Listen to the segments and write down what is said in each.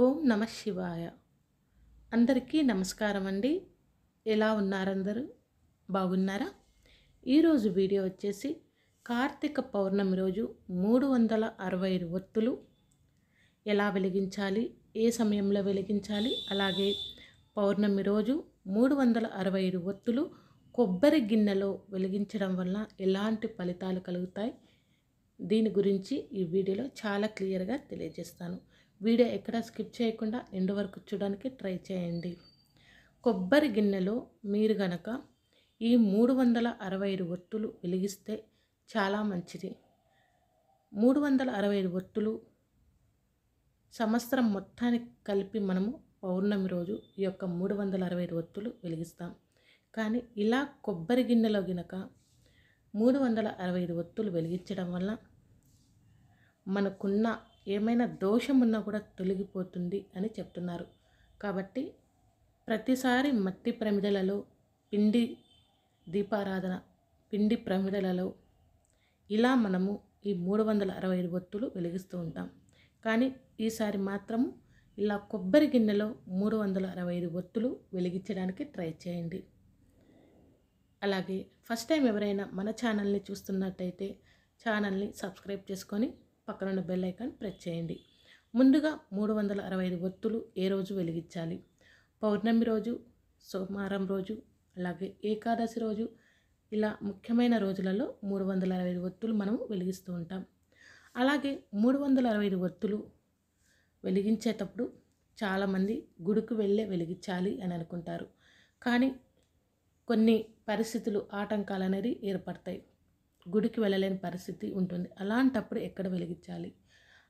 ఓం నమ శివాయ అందరికీ నమస్కారం అండి ఎలా ఉన్నారందరూ బాగున్నారా ఈరోజు వీడియో వచ్చేసి కార్తీక పౌర్ణమి రోజు మూడు వందల అరవై ఒత్తులు ఎలా వెలిగించాలి ఏ సమయంలో వెలిగించాలి అలాగే పౌర్ణమి రోజు మూడు వందల అరవై ఐదు ఒత్తులు కొబ్బరి గిన్నెలో వెలిగించడం వల్ల ఎలాంటి ఫలితాలు కలుగుతాయి దీని గురించి ఈ వీడియోలో చాలా క్లియర్గా తెలియజేస్తాను వీడియో ఎక్కడ స్కిప్ చేయకుండా ఎండు వరకు చూడడానికి ట్రై చేయండి కొబ్బరి గిన్నెలో మీరు గనక ఈ మూడు వందల అరవై ఐదు ఒత్తులు వెలిగిస్తే చాలా మంచిది మూడు వందల అరవై ఐదు ఒత్తులు సంవత్సరం మొత్తానికి కలిపి మనము పౌర్ణమి రోజు ఈ యొక్క మూడు వందల అరవై ఐదు ఒత్తులు వెలిగిస్తాం కానీ ఇలా కొబ్బరి గిన్నెలో గినక మూడు వందల అరవై ఐదు ఒత్తులు వెలిగించడం వల్ల మనకున్న ఏమైనా దోషం ఉన్నా కూడా తొలగిపోతుంది అని చెప్తున్నారు కాబట్టి ప్రతిసారి మట్టి ప్రమిదలలో పిండి దీపారాధన పిండి ప్రమిదలలో ఇలా మనము ఈ మూడు వందల అరవై ఐదు ఒత్తులు వెలిగిస్తూ ఉంటాం కానీ ఈసారి మాత్రము ఇలా కొబ్బరి గిన్నెలో మూడు వందల అరవై ఐదు ఒత్తులు వెలిగించడానికి ట్రై చేయండి అలాగే ఫస్ట్ టైం ఎవరైనా మన ఛానల్ని చూస్తున్నట్టయితే ఛానల్ని సబ్స్క్రైబ్ చేసుకొని పక్కనున్న బెల్ ఐకాన్ ప్రెస్ చేయండి ముందుగా మూడు వందల అరవై ఐదు ఒత్తులు ఏ రోజు వెలిగించాలి పౌర్ణమి రోజు సోమవారం రోజు అలాగే ఏకాదశి రోజు ఇలా ముఖ్యమైన రోజులలో మూడు వందల అరవై ఐదు ఒత్తులు మనం వెలిగిస్తూ ఉంటాం అలాగే మూడు వందల అరవై ఐదు ఒత్తులు వెలిగించేటప్పుడు చాలామంది గుడికి వెళ్ళే వెలిగించాలి అని అనుకుంటారు కానీ కొన్ని పరిస్థితులు ఆటంకాలు అనేది ఏర్పడతాయి గుడికి వెళ్ళలేని పరిస్థితి ఉంటుంది అలాంటప్పుడు ఎక్కడ వెలిగించాలి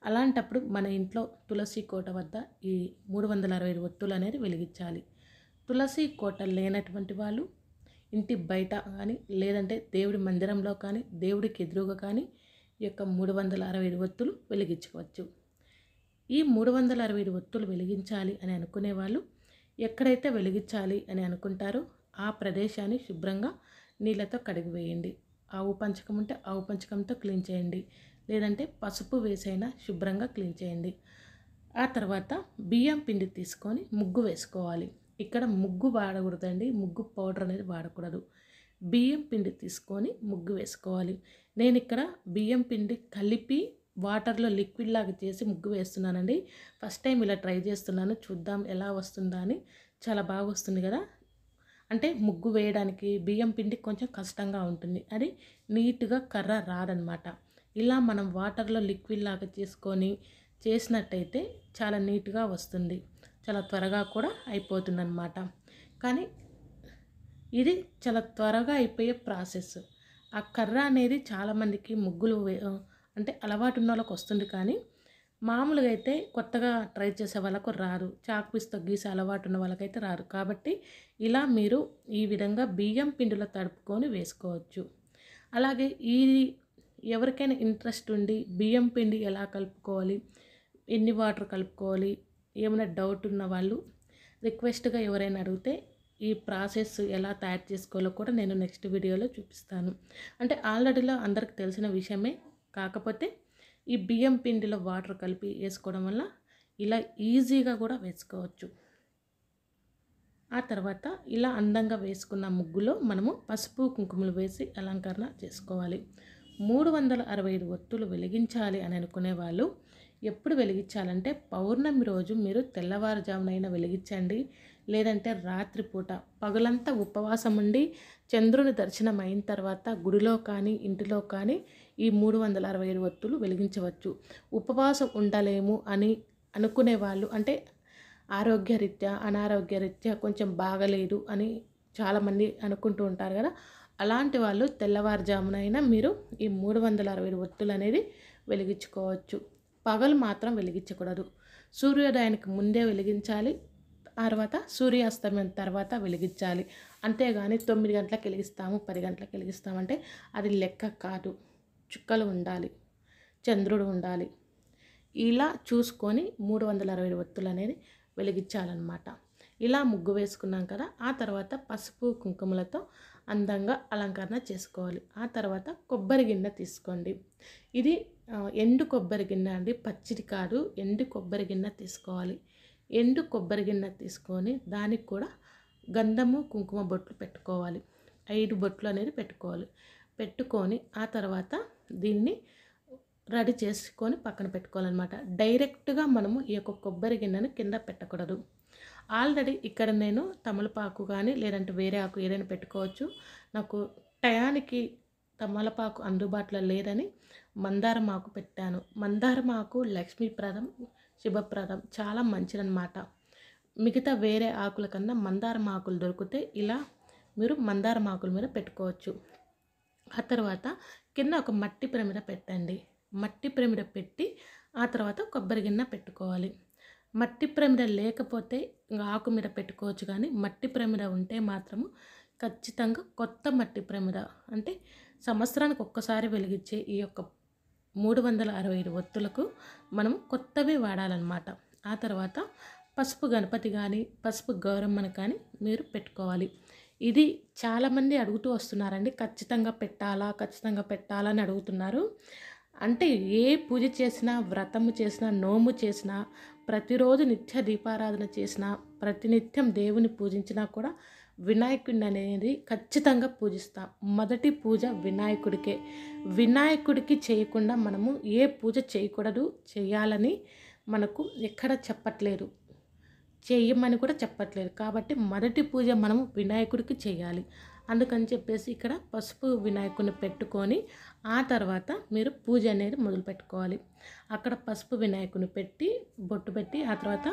అలాంటప్పుడు మన ఇంట్లో తులసి కోట వద్ద ఈ మూడు వందల అరవై ఒత్తులు అనేది వెలిగించాలి తులసి కోట లేనటువంటి వాళ్ళు ఇంటి బయట కానీ లేదంటే దేవుడి మందిరంలో కానీ దేవుడికి ఎదురుగా కానీ ఈ యొక్క మూడు వందల అరవై ఐదు ఒత్తులు వెలిగించుకోవచ్చు ఈ మూడు వందల అరవై ఐదు ఒత్తులు వెలిగించాలి అని అనుకునే వాళ్ళు ఎక్కడైతే వెలిగించాలి అని అనుకుంటారో ఆ ప్రదేశాన్ని శుభ్రంగా నీళ్ళతో కడిగివేయండి ఆవు పంచకం ఉంటే ఆవు పంచకంతో క్లీన్ చేయండి లేదంటే పసుపు వేసైనా శుభ్రంగా క్లీన్ చేయండి ఆ తర్వాత బియ్యం పిండి తీసుకొని ముగ్గు వేసుకోవాలి ఇక్కడ ముగ్గు వాడకూడదండి ముగ్గు పౌడర్ అనేది వాడకూడదు బియ్యం పిండి తీసుకొని ముగ్గు వేసుకోవాలి నేను ఇక్కడ బియ్యం పిండి కలిపి వాటర్లో లిక్విడ్ లాగా చేసి ముగ్గు వేస్తున్నానండి ఫస్ట్ టైం ఇలా ట్రై చేస్తున్నాను చూద్దాం ఎలా వస్తుందా అని చాలా బాగా వస్తుంది కదా అంటే ముగ్గు వేయడానికి బియ్యం పిండి కొంచెం కష్టంగా ఉంటుంది అది నీట్గా కర్ర రాదనమాట ఇలా మనం వాటర్లో లిక్విడ్ లాగా చేసుకొని చేసినట్టయితే చాలా నీట్గా వస్తుంది చాలా త్వరగా కూడా అయిపోతుందన్నమాట కానీ ఇది చాలా త్వరగా అయిపోయే ప్రాసెస్ ఆ కర్ర అనేది చాలామందికి ముగ్గులు అంటే అలవాటు ఉన్న వాళ్ళకి వస్తుంది కానీ మామూలుగా అయితే కొత్తగా ట్రై చేసే వాళ్ళకు రాదు చాక్ పీస్తో గీసే అలవాటు ఉన్న వాళ్ళకైతే రారు కాబట్టి ఇలా మీరు ఈ విధంగా బియ్యం పిండిలో తడుపుకొని వేసుకోవచ్చు అలాగే ఈ ఎవరికైనా ఇంట్రెస్ట్ ఉండి బియ్యం పిండి ఎలా కలుపుకోవాలి ఎన్ని వాటర్ కలుపుకోవాలి ఏమైనా డౌట్ ఉన్న వాళ్ళు రిక్వెస్ట్గా ఎవరైనా అడిగితే ఈ ప్రాసెస్ ఎలా తయారు చేసుకోవాలో కూడా నేను నెక్స్ట్ వీడియోలో చూపిస్తాను అంటే ఆల్రెడీలో అందరికి తెలిసిన విషయమే కాకపోతే ఈ బియ్యం పిండిలో వాటర్ కలిపి వేసుకోవడం వల్ల ఇలా ఈజీగా కూడా వేసుకోవచ్చు ఆ తర్వాత ఇలా అందంగా వేసుకున్న ముగ్గులో మనము పసుపు కుంకుమలు వేసి అలంకరణ చేసుకోవాలి మూడు వందల అరవై ఐదు ఒత్తులు వెలిగించాలి అని అనుకునే వాళ్ళు ఎప్పుడు వెలిగించాలంటే పౌర్ణమి రోజు మీరు తెల్లవారుజామునైనా వెలిగించండి లేదంటే రాత్రిపూట పగలంతా ఉపవాసం ఉండి చంద్రుని దర్శనం అయిన తర్వాత గుడిలో కానీ ఇంటిలో కానీ ఈ మూడు వందల అరవై ఏడు ఒత్తులు వెలిగించవచ్చు ఉపవాసం ఉండలేము అని అనుకునే వాళ్ళు అంటే ఆరోగ్యరీత్యా అనారోగ్యరీత్యా కొంచెం బాగలేదు అని చాలామంది అనుకుంటూ ఉంటారు కదా అలాంటి వాళ్ళు తెల్లవారుజామునైనా మీరు ఈ మూడు వందల అరవై ఏడు ఒత్తులు అనేది వెలిగించుకోవచ్చు పగలు మాత్రం వెలిగించకూడదు సూర్యోదయానికి ముందే వెలిగించాలి తర్వాత సూర్యాస్తమయం తర్వాత వెలిగించాలి అంతేగాని తొమ్మిది గంటలకు వెలిగిస్తాము పది గంటలకు వెలిగిస్తామంటే అది లెక్క కాదు చుక్కలు ఉండాలి చంద్రుడు ఉండాలి ఇలా చూసుకొని మూడు వందల అరవై ఒత్తులు అనేది వెలిగించాలన్నమాట ఇలా ముగ్గు వేసుకున్నాం కదా ఆ తర్వాత పసుపు కుంకుమలతో అందంగా అలంకరణ చేసుకోవాలి ఆ తర్వాత కొబ్బరి గిన్నె తీసుకోండి ఇది ఎండు కొబ్బరి గిన్నె అండి పచ్చిది కాదు ఎండు కొబ్బరి గిన్నె తీసుకోవాలి ఎండు కొబ్బరి గిన్నె తీసుకొని దానికి కూడా గంధము కుంకుమ బొట్లు పెట్టుకోవాలి ఐదు బొట్లు అనేది పెట్టుకోవాలి పెట్టుకొని ఆ తర్వాత దీన్ని రెడీ చేసుకొని పక్కన పెట్టుకోవాలన్నమాట డైరెక్ట్గా మనము ఈ యొక్క కొబ్బరి గిన్నెను కింద పెట్టకూడదు ఆల్రెడీ ఇక్కడ నేను తమలపాకు కానీ లేదంటే వేరే ఆకు ఏదైనా పెట్టుకోవచ్చు నాకు టయానికి తమలపాకు అందుబాటులో లేదని మందారం ఆకు పెట్టాను మందారం ఆకు లక్ష్మీప్రదం శుభప్రదం చాలా మంచిదన్నమాట మిగతా వేరే ఆకుల కన్నా మందారం ఆకులు దొరికితే ఇలా మీరు మందారం ఆకుల మీద పెట్టుకోవచ్చు ఆ తర్వాత కింద ఒక మట్టి ప్రమిద పెట్టండి మట్టి ప్రమిద పెట్టి ఆ తర్వాత కొబ్బరి గిన్నె పెట్టుకోవాలి మట్టి ప్రమిద లేకపోతే ఆకు మీద పెట్టుకోవచ్చు కానీ మట్టి ప్రమిద ఉంటే మాత్రము ఖచ్చితంగా కొత్త మట్టి ప్రమిద అంటే సంవత్సరానికి ఒక్కసారి వెలిగించే ఈ యొక్క మూడు వందల అరవై ఐదు ఒత్తులకు మనం కొత్తవి వాడాలన్నమాట ఆ తర్వాత పసుపు గణపతి కానీ పసుపు గౌరమ్మను కానీ మీరు పెట్టుకోవాలి ఇది చాలామంది అడుగుతూ వస్తున్నారండి ఖచ్చితంగా పెట్టాలా ఖచ్చితంగా పెట్టాలని అడుగుతున్నారు అంటే ఏ పూజ చేసినా వ్రతము చేసినా నోము చేసినా ప్రతిరోజు నిత్య దీపారాధన చేసినా ప్రతినిత్యం దేవుని పూజించినా కూడా వినాయకుడిని అనేది ఖచ్చితంగా పూజిస్తాం మొదటి పూజ వినాయకుడికే వినాయకుడికి చేయకుండా మనము ఏ పూజ చేయకూడదు చేయాలని మనకు ఎక్కడ చెప్పట్లేదు చేయమని కూడా చెప్పట్లేదు కాబట్టి మొదటి పూజ మనము వినాయకుడికి చేయాలి అందుకని చెప్పేసి ఇక్కడ పసుపు వినాయకుడిని పెట్టుకొని ఆ తర్వాత మీరు పూజ అనేది మొదలు పెట్టుకోవాలి అక్కడ పసుపు వినాయకుని పెట్టి బొట్టు పెట్టి ఆ తర్వాత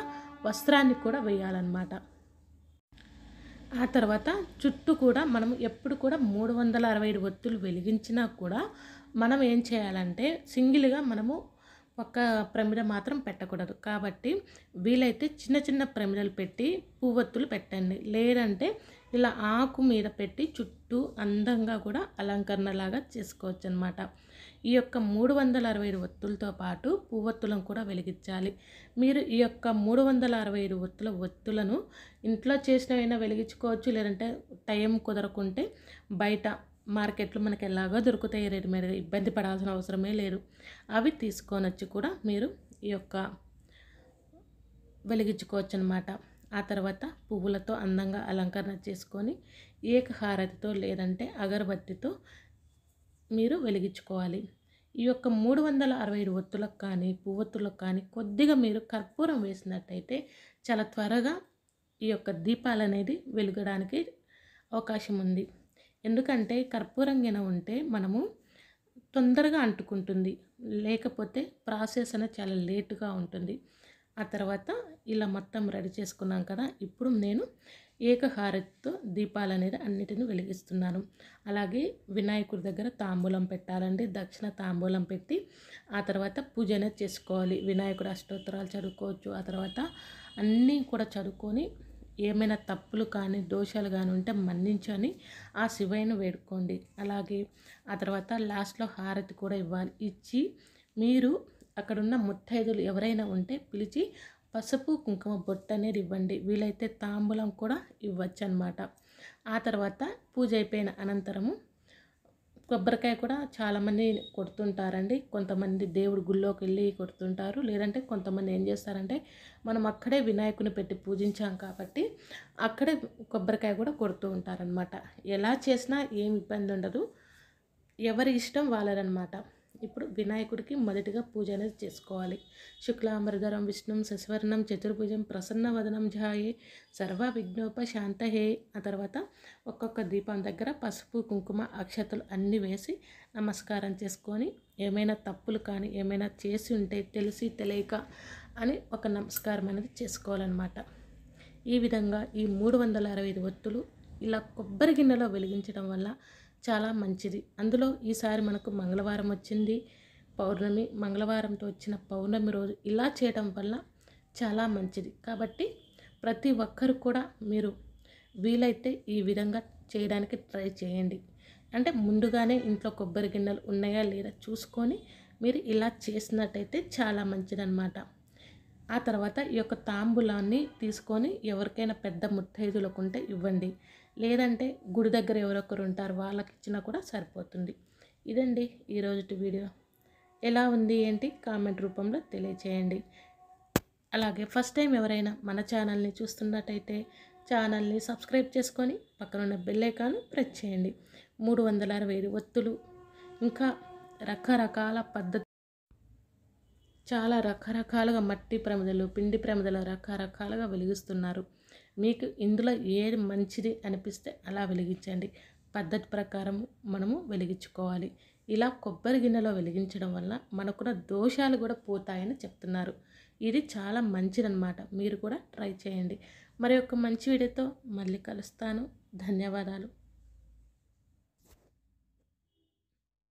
వస్త్రాన్ని కూడా వేయాలన్నమాట ఆ తర్వాత చుట్టూ కూడా మనం ఎప్పుడు కూడా మూడు వందల అరవై ఐదు ఒత్తులు వెలిగించినా కూడా మనం ఏం చేయాలంటే సింగిల్గా మనము ఒక్క ప్రమిడ మాత్రం పెట్టకూడదు కాబట్టి వీలైతే చిన్న చిన్న ప్రమిడలు పెట్టి పువ్వొత్తులు పెట్టండి లేదంటే ఇలా ఆకు మీద పెట్టి చుట్టూ అందంగా కూడా అలంకరణలాగా చేసుకోవచ్చు అనమాట ఈ యొక్క మూడు వందల అరవై ఐదు ఒత్తులతో పాటు పువ్వొత్తులను కూడా వెలిగించాలి మీరు ఈ యొక్క మూడు వందల అరవై ఐదు ఒత్తుల ఒత్తులను ఇంట్లో చేసినవైనా వెలిగించుకోవచ్చు లేదంటే టైం కుదరకుంటే బయట మార్కెట్లో మనకి ఎలాగో దొరుకుతాయి రెడీమేడ్ ఇబ్బంది పడాల్సిన అవసరమే లేదు అవి తీసుకొని వచ్చి కూడా మీరు ఈ యొక్క వెలిగించుకోవచ్చు అనమాట ఆ తర్వాత పువ్వులతో అందంగా అలంకరణ చేసుకొని ఏకహారతితో లేదంటే అగరబత్తితో మీరు వెలిగించుకోవాలి ఈ యొక్క మూడు వందల అరవై ఐదు ఒత్తులకు కానీ పువ్వొత్తులకు కానీ కొద్దిగా మీరు కర్పూరం వేసినట్టయితే చాలా త్వరగా ఈ యొక్క దీపాలు అనేది వెలుగడానికి అవకాశం ఉంది ఎందుకంటే కర్పూరం గిన ఉంటే మనము తొందరగా అంటుకుంటుంది లేకపోతే ప్రాసెస్ అనేది చాలా లేటుగా ఉంటుంది ఆ తర్వాత ఇలా మొత్తం రెడీ చేసుకున్నాం కదా ఇప్పుడు నేను ఏకహారతితో దీపాలు అనేది అన్నిటిని వెలిగిస్తున్నాను అలాగే వినాయకుడి దగ్గర తాంబూలం పెట్టాలండి దక్షిణ తాంబూలం పెట్టి ఆ తర్వాత పూజ అనేది చేసుకోవాలి వినాయకుడు అష్టోత్తరాలు చదువుకోవచ్చు ఆ తర్వాత అన్నీ కూడా చదువుకొని ఏమైనా తప్పులు కానీ దోషాలు కానీ ఉంటే మన్నించని ఆ శివయ్యను వేడుకోండి అలాగే ఆ తర్వాత లాస్ట్లో హారతి కూడా ఇవ్వాలి ఇచ్చి మీరు అక్కడున్న ముత్తైదులు ఎవరైనా ఉంటే పిలిచి పసుపు కుంకుమ బొట్టు అనేది ఇవ్వండి వీలైతే తాంబూలం కూడా ఇవ్వచ్చు అనమాట ఆ తర్వాత పూజ అయిపోయిన అనంతరము కొబ్బరికాయ కూడా చాలామంది కొడుతుంటారండి కొంతమంది దేవుడి గుళ్ళోకి వెళ్ళి కొడుతుంటారు లేదంటే కొంతమంది ఏం చేస్తారంటే మనం అక్కడే వినాయకుని పెట్టి పూజించాం కాబట్టి అక్కడే కొబ్బరికాయ కూడా కొడుతూ ఉంటారనమాట ఎలా చేసినా ఏం ఇబ్బంది ఉండదు ఎవరి ఇష్టం వాళ్ళదనమాట ఇప్పుడు వినాయకుడికి మొదటిగా పూజ అనేది చేసుకోవాలి శుక్లాంబరధరం విష్ణు శశివర్ణం చతుర్భుజం ప్రసన్న వదనం ఝాయే సర్వ హే ఆ తర్వాత ఒక్కొక్క దీపం దగ్గర పసుపు కుంకుమ అక్షతలు అన్నీ వేసి నమస్కారం చేసుకొని ఏమైనా తప్పులు కానీ ఏమైనా చేసి ఉంటే తెలిసి తెలియక అని ఒక నమస్కారం అనేది చేసుకోవాలన్నమాట ఈ విధంగా ఈ మూడు వందల అరవై ఐదు ఒత్తులు ఇలా కొబ్బరి గిన్నెలో వెలిగించడం వల్ల చాలా మంచిది అందులో ఈసారి మనకు మంగళవారం వచ్చింది పౌర్ణమి మంగళవారంతో వచ్చిన పౌర్ణమి రోజు ఇలా చేయడం వల్ల చాలా మంచిది కాబట్టి ప్రతి ఒక్కరు కూడా మీరు వీలైతే ఈ విధంగా చేయడానికి ట్రై చేయండి అంటే ముందుగానే ఇంట్లో కొబ్బరి గిన్నెలు ఉన్నాయా లేదా చూసుకొని మీరు ఇలా చేసినట్టయితే చాలా మంచిదన్నమాట ఆ తర్వాత ఈ యొక్క తాంబూలాన్ని తీసుకొని ఎవరికైనా పెద్ద ముత్తైదులకు ఉంటే ఇవ్వండి లేదంటే గుడి దగ్గర ఎవరొకరు ఉంటారు వాళ్ళకి ఇచ్చినా కూడా సరిపోతుంది ఇదండి ఈరోజు వీడియో ఎలా ఉంది ఏంటి కామెంట్ రూపంలో తెలియచేయండి అలాగే ఫస్ట్ టైం ఎవరైనా మన ఛానల్ని చూస్తున్నట్టయితే ఛానల్ని సబ్స్క్రైబ్ చేసుకొని పక్కనున్న బెల్లైకాన్ ప్రెస్ చేయండి మూడు వందల అరవై ఒత్తులు ఇంకా రకరకాల పద్ధతి చాలా రకరకాలుగా మట్టి ప్రమిదలు పిండి ప్రమిదలు రకరకాలుగా వెలిగిస్తున్నారు మీకు ఇందులో ఏది మంచిది అనిపిస్తే అలా వెలిగించండి పద్ధతి ప్రకారం మనము వెలిగించుకోవాలి ఇలా కొబ్బరి గిన్నెలో వెలిగించడం వల్ల మనకున్న దోషాలు కూడా పోతాయని చెప్తున్నారు ఇది చాలా మంచిదనమాట మీరు కూడా ట్రై చేయండి మరి ఒక మంచి వీడియోతో మళ్ళీ కలుస్తాను ధన్యవాదాలు